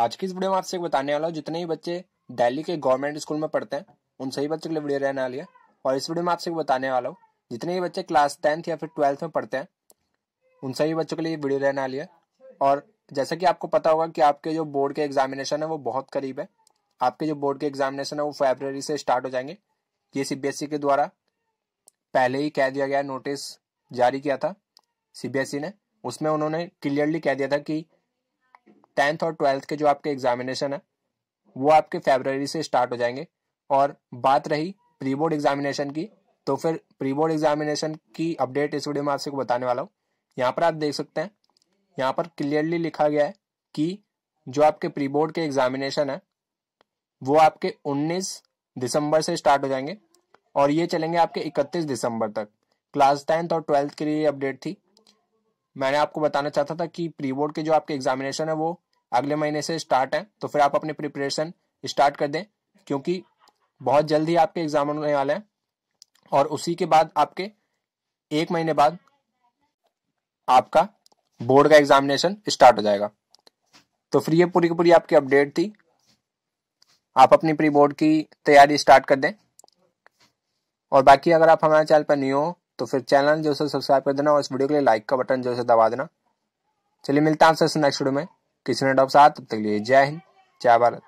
आज की इस वीडियो में आपसे बताने वाला हूँ जितने ही बच्चे दिल्ली के गवर्नमेंट स्कूल में पढ़ते हैं उन सही बच्चों के लिए वीडियो रहने वाली है और इस वीडियो में आपसे बताने वाला हूँ जितने ही बच्चे क्लास टेंथ या फिर ट्वेल्थ में पढ़ते हैं उन सही बच्चों के लिए वीडियो रहने वाली है और जैसा कि आपको पता होगा कि आपके जो बोर्ड के एग्जामिनेशन है वो बहुत करीब है आपके जो बोर्ड के एग्जामिनेशन है वो फेब्रवरी से स्टार्ट हो जाएंगे ये सीबीएसई के द्वारा पहले ही कह दिया गया नोटिस जारी किया था सीबीएसई ने उसमें उन्होंने क्लियरली कह दिया था कि टेंथ और ट्वेल्थ के जो आपके एग्जामिनेशन है वो आपके फेबररी से स्टार्ट हो जाएंगे और बात रही प्री बोर्ड एग्जामिनेशन की तो फिर प्री बोर्ड एग्जामिनेशन की अपडेट इस वीडियो में आपसे बताने वाला हूँ यहाँ पर आप देख सकते हैं यहाँ पर क्लियरली लिखा गया है कि जो आपके प्री बोर्ड के एग्जामिनेशन है वो आपके 19 दिसंबर से स्टार्ट हो जाएंगे और ये चलेंगे आपके 31 दिसंबर तक क्लास टेंथ और ट्वेल्थ के लिए अपडेट थी मैंने आपको बताना चाहता था कि प्री बोर्ड के जो आपके एग्जामिनेशन है वो अगले महीने से स्टार्ट है तो फिर आप अपनी प्रिपरेशन स्टार्ट कर दें क्योंकि बहुत जल्द ही आपके एग्जाम होने वाले हैं और उसी के बाद आपके एक महीने बाद आपका बोर्ड का एग्जामिनेशन स्टार्ट हो जाएगा तो फिर ये पूरी की पूरी आपकी अपडेट थी आप अपनी प्री बोर्ड की तैयारी स्टार्ट कर दें और बाकी अगर आप हमारे चैनल पर नहीं हो तो फिर चैनल जो है सब्सक्राइब कर देना और इस वीडियो के लिए लाइक का बटन जो है दबा देना चलिए मिलता है आपसे नेक्स्ट वीडियो में ने डॉक्टर साहब तब तक लिए जय हिंद जय भारत